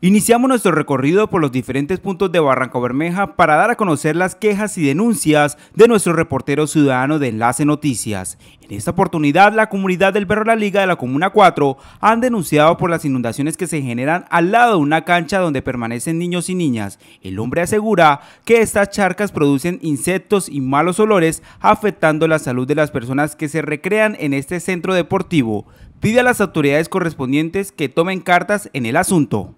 Iniciamos nuestro recorrido por los diferentes puntos de Barranco Bermeja para dar a conocer las quejas y denuncias de nuestro reportero ciudadano de Enlace Noticias. En esta oportunidad, la comunidad del Perro La Liga de la Comuna 4 han denunciado por las inundaciones que se generan al lado de una cancha donde permanecen niños y niñas. El hombre asegura que estas charcas producen insectos y malos olores afectando la salud de las personas que se recrean en este centro deportivo. Pide a las autoridades correspondientes que tomen cartas en el asunto.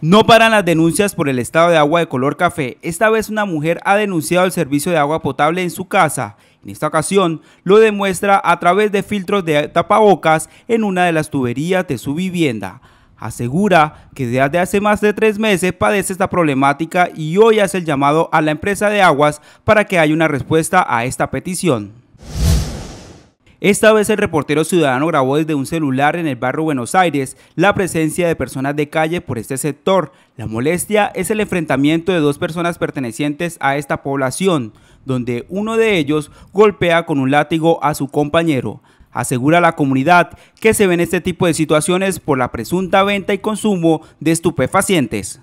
No paran las denuncias por el estado de agua de color café. Esta vez una mujer ha denunciado el servicio de agua potable en su casa. En esta ocasión lo demuestra a través de filtros de tapabocas en una de las tuberías de su vivienda. Asegura que desde hace más de tres meses padece esta problemática y hoy hace el llamado a la empresa de aguas para que haya una respuesta a esta petición. Esta vez el reportero ciudadano grabó desde un celular en el barrio Buenos Aires la presencia de personas de calle por este sector. La molestia es el enfrentamiento de dos personas pertenecientes a esta población, donde uno de ellos golpea con un látigo a su compañero. Asegura la comunidad que se ven este tipo de situaciones por la presunta venta y consumo de estupefacientes.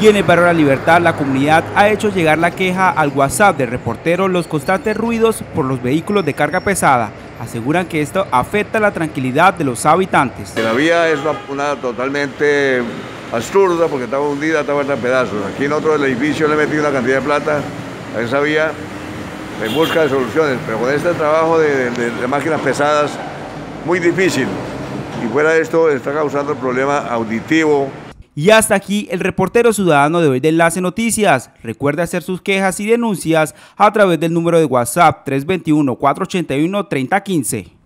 Y en el barrio La Libertad, la comunidad ha hecho llegar la queja al WhatsApp de reportero los constantes ruidos por los vehículos de carga pesada. Aseguran que esto afecta la tranquilidad de los habitantes. La vía es una, totalmente absurda porque estaba hundida, estaba en pedazos. Aquí en otro edificio le he metido una cantidad de plata a esa vía en busca de soluciones, pero con este trabajo de, máquinas pesadas, muy difícil. Y fuera de esto, está causando el problema auditivo, y hasta aquí el reportero ciudadano de hoy de Enlace Noticias. Recuerde hacer sus quejas y denuncias a través del número de WhatsApp 321-481-3015.